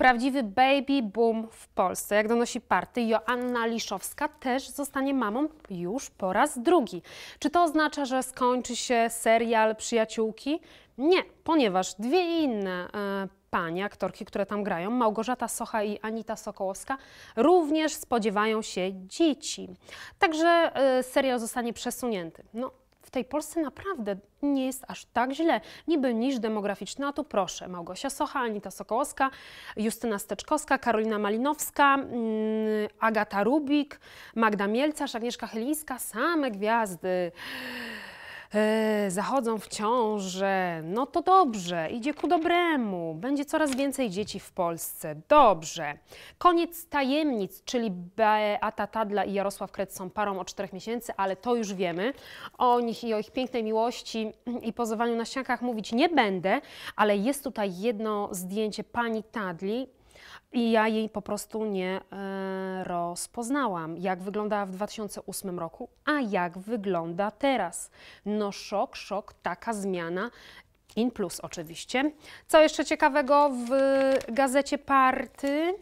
Prawdziwy baby boom w Polsce. Jak donosi party, Joanna Liszowska też zostanie mamą już po raz drugi. Czy to oznacza, że skończy się serial Przyjaciółki? Nie, ponieważ dwie inne y, panie aktorki, które tam grają, Małgorzata Socha i Anita Sokołowska, również spodziewają się dzieci. Także y, serial zostanie przesunięty. No, w tej Polsce naprawdę nie jest aż tak źle. Niby niż demograficzna, tu proszę. Małgosia Socha, Anita Sokołowska, Justyna Steczkowska, Karolina Malinowska, mm, Agata Rubik, Magda Mielca, Agnieszka Chylińska, same gwiazdy. E, zachodzą w ciąży, no to dobrze, idzie ku dobremu, będzie coraz więcej dzieci w Polsce, dobrze. Koniec tajemnic, czyli Beata Tadla i Jarosław Kret są parą od czterech miesięcy, ale to już wiemy. O nich i o ich pięknej miłości i pozowaniu na ściankach mówić nie będę, ale jest tutaj jedno zdjęcie pani Tadli i ja jej po prostu nie... Yy, los poznałam, jak wyglądała w 2008 roku, a jak wygląda teraz. No szok, szok, taka zmiana. In plus oczywiście. Co jeszcze ciekawego w gazecie Party?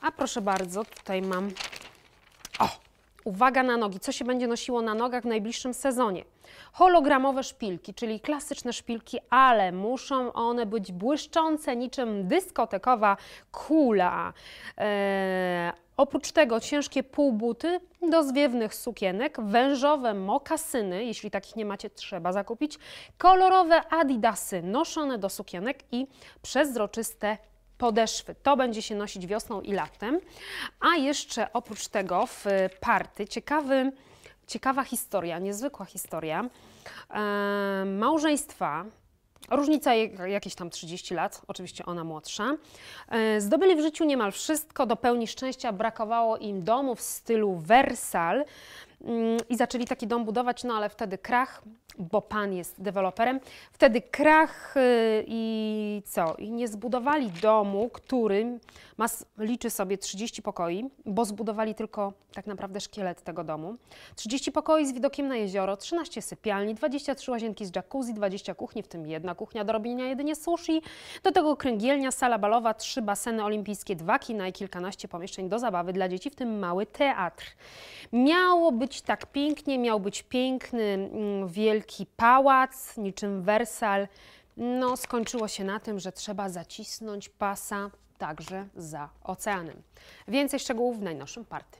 A proszę bardzo, tutaj mam Uwaga na nogi, co się będzie nosiło na nogach w najbliższym sezonie. Hologramowe szpilki, czyli klasyczne szpilki, ale muszą one być błyszczące niczym dyskotekowa kula. Eee, oprócz tego ciężkie półbuty do zwiewnych sukienek, wężowe mokasyny, jeśli takich nie macie, trzeba zakupić, kolorowe adidasy noszone do sukienek i przezroczyste podeszwy. To będzie się nosić wiosną i latem. A jeszcze oprócz tego w y, party ciekawy, ciekawa historia, niezwykła historia e, małżeństwa. Różnica jakieś tam 30 lat, oczywiście ona młodsza. E, zdobyli w życiu niemal wszystko, do pełni szczęścia brakowało im domu w stylu Wersal. Mm, i zaczęli taki dom budować, no ale wtedy krach, bo pan jest deweloperem, wtedy krach y, i co? I nie zbudowali domu, który ma, liczy sobie 30 pokoi, bo zbudowali tylko tak naprawdę szkielet tego domu. 30 pokoi z widokiem na jezioro, 13 sypialni, 23 łazienki z jacuzzi, 20 kuchni, w tym jedna kuchnia do robienia jedynie sushi, do tego kręgielnia, sala balowa, trzy baseny olimpijskie, dwa kina i kilkanaście pomieszczeń do zabawy dla dzieci, w tym mały teatr. Miało być być tak pięknie, miał być piękny, mm, wielki pałac, niczym Wersal. No, skończyło się na tym, że trzeba zacisnąć pasa także za oceanem. Więcej szczegółów w najnowszym party.